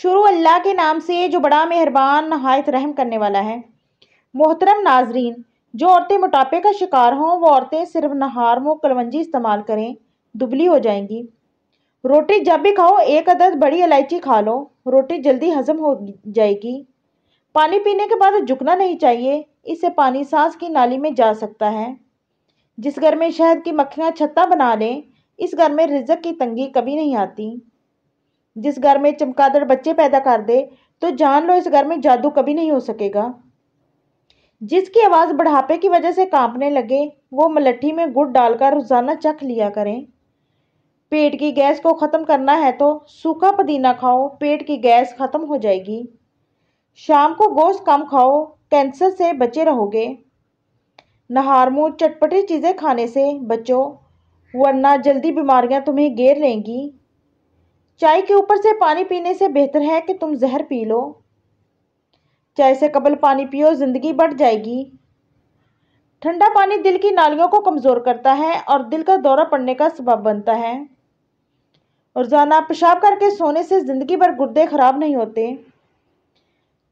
शुरू अल्लाह के नाम से जो बड़ा मेहरबान नहायत रहम करने वाला है मोहतरम नाजरीन जो औरतें मोटापे का शिकार हों वो औरतें सिर्फ नहारमो कलवंजी इस्तेमाल करें दुबली हो जाएंगी रोटी जब भी खाओ एक अदद बड़ी इलायची खा लो रोटी जल्दी हजम हो जाएगी पानी पीने के बाद झुकना नहीं चाहिए इससे पानी सांस की नाली में जा सकता है जिस घर में शहद की मक्खियाँ छत्ता बना लें इस घर में रिजक की तंगी कभी नहीं आती जिस घर में चमकादड़ बच्चे पैदा कर दे तो जान लो इस घर में जादू कभी नहीं हो सकेगा जिसकी आवाज़ बढ़ापे की वजह से कांपने लगे वो मलट्ठी में गुड़ डालकर रोज़ाना चख लिया करें पेट की गैस को ख़त्म करना है तो सूखा पुदीना खाओ पेट की गैस ख़त्म हो जाएगी शाम को गोश्त कम खाओ कैंसर से बचे रहोगे मुँह चटपटी चीज़ें खाने से बचो वरना जल्दी बीमारियां तुम्हें घेर लेंगी चाय के ऊपर से पानी पीने से बेहतर है कि तुम जहर पी लो चाय से कबल पानी पियो ज़िंदगी बढ़ जाएगी ठंडा पानी दिल की नालियों को कमज़ोर करता है और दिल का दौरा पड़ने का सबब बनता है रोज़ाना पेशाब करके सोने से ज़िंदगी भर गुर्दे ख़राब नहीं होते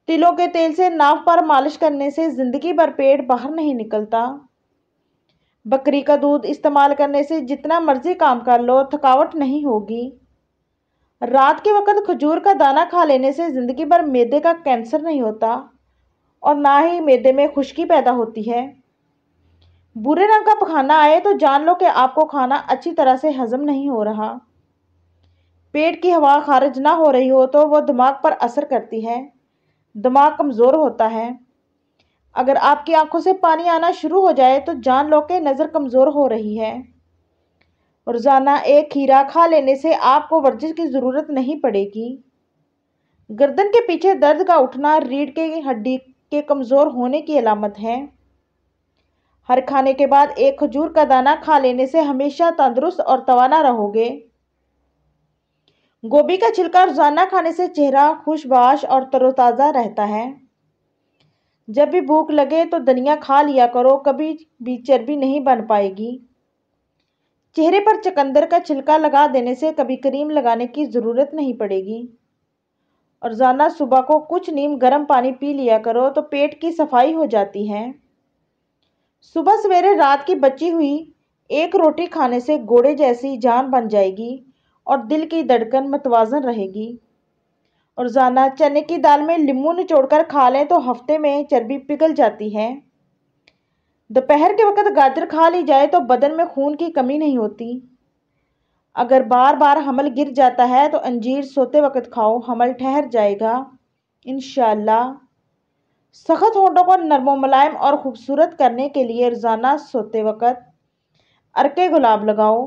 तिलों के तेल से नाव पर मालिश करने से ज़िंदगी भर पेट बाहर नहीं निकलता बकरी का दूध इस्तेमाल करने से जितना मर्ज़ी काम कर लो थकावट नहीं होगी रात के वक्त खजूर का दाना खा लेने से ज़िंदगी भर मैदे का कैंसर नहीं होता और ना ही मैदे में खुश्की पैदा होती है बुरे रंग का पखाना आए तो जान लो कि आपको खाना अच्छी तरह से हजम नहीं हो रहा पेट की हवा खारिज ना हो रही हो तो वो दिमाग पर असर करती है दिमाग कमज़ोर होता है अगर आपकी आंखों से पानी आना शुरू हो जाए तो जान लो कि नज़र कमज़ोर हो रही है रोज़ाना एक खीरा खा लेने से आपको वर्जिश की ज़रूरत नहीं पड़ेगी गर्दन के पीछे दर्द का उठना रीढ़ के हड्डी के कमज़ोर होने की अलामत है हर खाने के बाद एक खजूर का दाना खा लेने से हमेशा तंदुरुस्त और तवाना रहोगे गोभी का छिलका रोज़ाना खाने से चेहरा खुशबाश और तरोताज़ा रहता है जब भी भूख लगे तो धनिया खा लिया करो कभी भी चर्बी नहीं बन पाएगी चेहरे पर चकंदर का छिलका लगा देने से कभी क्रीम लगाने की ज़रूरत नहीं पड़ेगी और जाना सुबह को कुछ नीम गर्म पानी पी लिया करो तो पेट की सफाई हो जाती है सुबह सवेरे रात की बची हुई एक रोटी खाने से घोड़े जैसी जान बन जाएगी और दिल की धड़कन मतवाजन रहेगी और जाना चने की दाल में नींबू निचोड़ खा लें तो हफ्ते में चर्बी पिघल जाती है दोपहर के वक्त गाजर खा ली जाए तो बदन में खून की कमी नहीं होती अगर बार बार हमल गिर जाता है तो अंजीर सोते वक्त खाओ हमल ठहर जाएगा इन सख्त होंठों को नरम मुलायम और ख़ूबसूरत करने के लिए रोज़ाना सोते वक्त अरके गुलाब लगाओ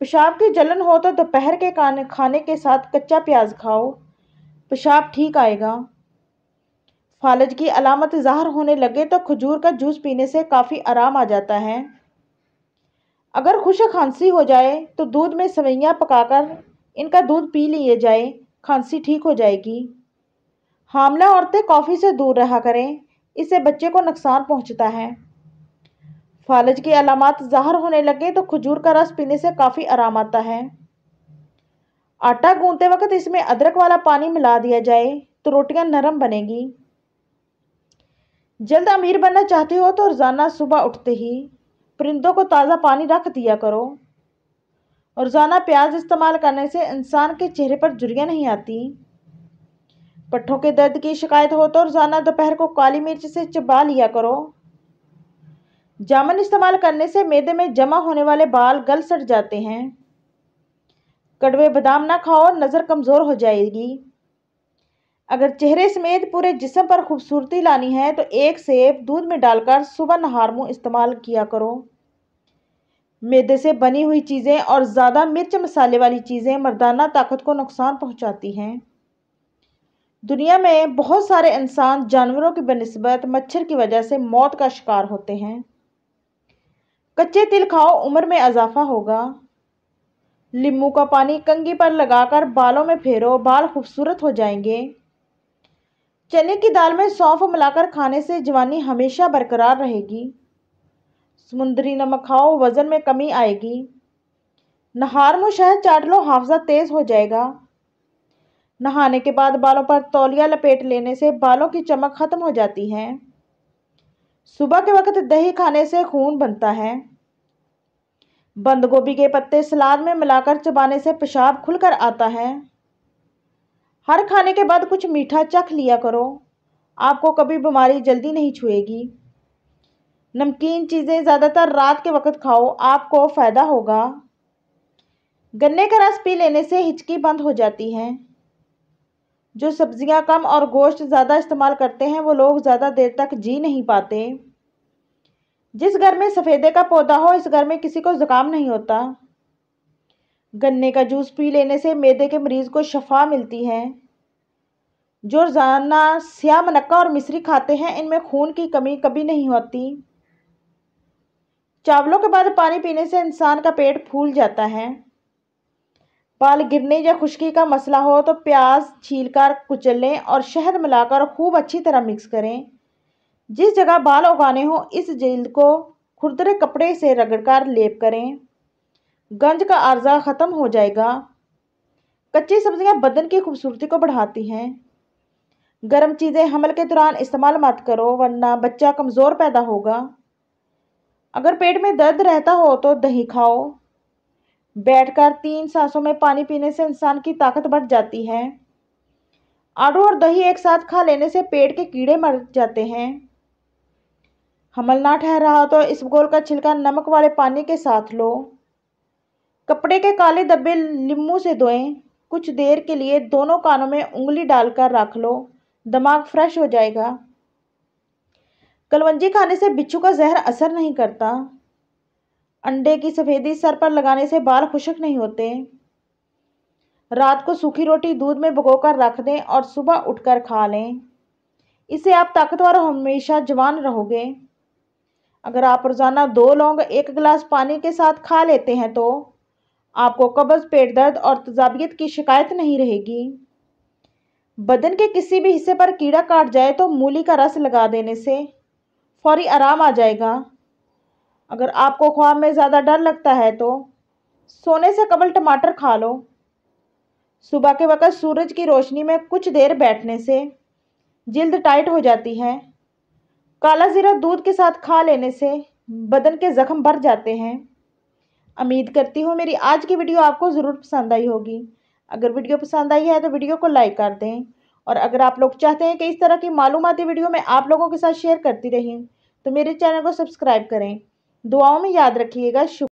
पेशाब की जलन हो तो दोपहर के खाने के साथ कच्चा प्याज खाओ पेशाब ठीक आएगा फालज की अलामत ज़ाहर होने लगे तो खजूर का जूस पीने से काफ़ी आराम आ जाता है अगर खुश खांसी हो जाए तो दूध में सवैयाँ पकाकर इनका दूध पी लिए जाए खांसी ठीक हो जाएगी हामला औरतें कॉफ़ी से दूर रहा करें इससे बच्चे को नुकसान पहुंचता है फालज की अलामत ज़ाहर होने लगे तो खजूर का रस पीने से काफ़ी आराम आता है आटा गूंदते वक्त इसमें अदरक वाला पानी मिला दिया जाए तो रोटियाँ नरम बनेगी जल्द अमीर बनना चाहते हो तो रोज़ाना सुबह उठते ही परिंदों को ताज़ा पानी रख दिया करो रोज़ाना प्याज इस्तेमाल करने से इंसान के चेहरे पर जुड़ियाँ नहीं आती पट्ठों के दर्द की शिकायत हो तो रोज़ाना दोपहर को काली मिर्च से चबा लिया करो जामन इस्तेमाल करने से मैदे में जमा होने वाले बाल गल सट जाते हैं कड़वे बादाम ना खाओ नज़र कमज़ोर हो जाएगी अगर चेहरे समेत पूरे जिसम पर खूबसूरती लानी है तो एक सेब दूध में डालकर सुबह नहार मुँह इस्तेमाल किया करो मैदे से बनी हुई चीज़ें और ज़्यादा मिर्च मसाले वाली चीज़ें मर्दाना ताकत को नुकसान पहुँचाती हैं दुनिया में बहुत सारे इंसान जानवरों की बनस्बत मच्छर की वजह से मौत का शिकार होते हैं कच्चे तिल खाओ उम्र में अजाफा होगा नींबू का पानी कंगी पर लगाकर बालों में फेरो बाल खूबसूरत हो जाएंगे चने की दाल में सौंफ मिलाकर खाने से जवानी हमेशा बरकरार रहेगी समुद्री नमक खाओ वज़न में कमी आएगी नहार में शहद चाट लो हाफजा तेज़ हो जाएगा नहाने के बाद बालों पर तौलिया लपेट लेने से बालों की चमक ख़त्म हो जाती है सुबह के वक्त दही खाने से खून बनता है बंद गोभी के पत्ते सलाद में मिलाकर चबाने से पेशाब खुलकर आता है हर खाने के बाद कुछ मीठा चख लिया करो आपको कभी बीमारी जल्दी नहीं छुएगी नमकीन चीज़ें ज़्यादातर रात के वक्त खाओ आपको फ़ायदा होगा गन्ने का रस पी लेने से हिचकी बंद हो जाती है जो सब्जियां कम और गोश्त ज़्यादा इस्तेमाल करते हैं वो लोग ज़्यादा देर तक जी नहीं पाते जिस घर में सफ़ेदे का पौधा हो इस घर में किसी को ज़ुकाम नहीं होता गन्ने का जूस पी लेने से मैदे के मरीज़ को शफा मिलती है जो रोज़ाना स्या मनक्का और मिश्री खाते हैं इनमें खून की कमी कभी नहीं होती चावलों के बाद पानी पीने से इंसान का पेट फूल जाता है बाल गिरने या खुश्की का मसला हो तो प्याज छीलकर कुचलें और शहद मिलाकर खूब अच्छी तरह मिक्स करें जिस जगह बाल उगाने हो इस जल्द को खुरदरे कपड़े से रगड़कर लेप करें गंज का आर्जा ख़त्म हो जाएगा कच्ची सब्जियां बदन की खूबसूरती को बढ़ाती हैं गर्म चीज़ें हमल के दौरान इस्तेमाल मत करो वरना बच्चा कमज़ोर पैदा होगा अगर पेट में दर्द रहता हो तो दही खाओ बैठकर तीन सांसों में पानी पीने से इंसान की ताकत बढ़ जाती है आड़ू और दही एक साथ खा लेने से पेट के कीड़े मर जाते हैं हमल ना ठहरा हो तो गोल का छिलका नमक वाले पानी के साथ लो कपड़े के काले धब्बे लिम्बू से धोएं कुछ देर के लिए दोनों कानों में उंगली डालकर रख लो दिमाग फ्रेश हो जाएगा कलवंजी खाने से बिच्छू का जहर असर नहीं करता अंडे की सफ़ेदी सर पर लगाने से बाल खुशक नहीं होते रात को सूखी रोटी दूध में भगोकर रख दें और सुबह उठकर खा लें इससे आप ताकतवर और हमेशा जवान रहोगे अगर आप रोज़ाना दो लौंग एक गिलास पानी के साथ खा लेते हैं तो आपको कब्ज पेट दर्द और तजाबियत की शिकायत नहीं रहेगी बदन के किसी भी हिस्से पर कीड़ा काट जाए तो मूली का रस लगा देने से फौरी आराम आ जाएगा अगर आपको ख्वाब में ज़्यादा डर लगता है तो सोने से कबल टमाटर खा लो सुबह के वक्त सूरज की रोशनी में कुछ देर बैठने से जल्द टाइट हो जाती है काला ज़ीरा दूध के साथ खा लेने से बदन के ज़ख्म भर जाते हैं उम्मीद करती हूँ मेरी आज की वीडियो आपको ज़रूर पसंद आई होगी अगर वीडियो पसंद आई है तो वीडियो को लाइक कर दें और अगर आप लोग चाहते हैं कि इस तरह की मालूमती वीडियो मैं आप लोगों के साथ शेयर करती रहूँ तो मेरे चैनल को सब्सक्राइब करें दुआओं में याद रखिएगा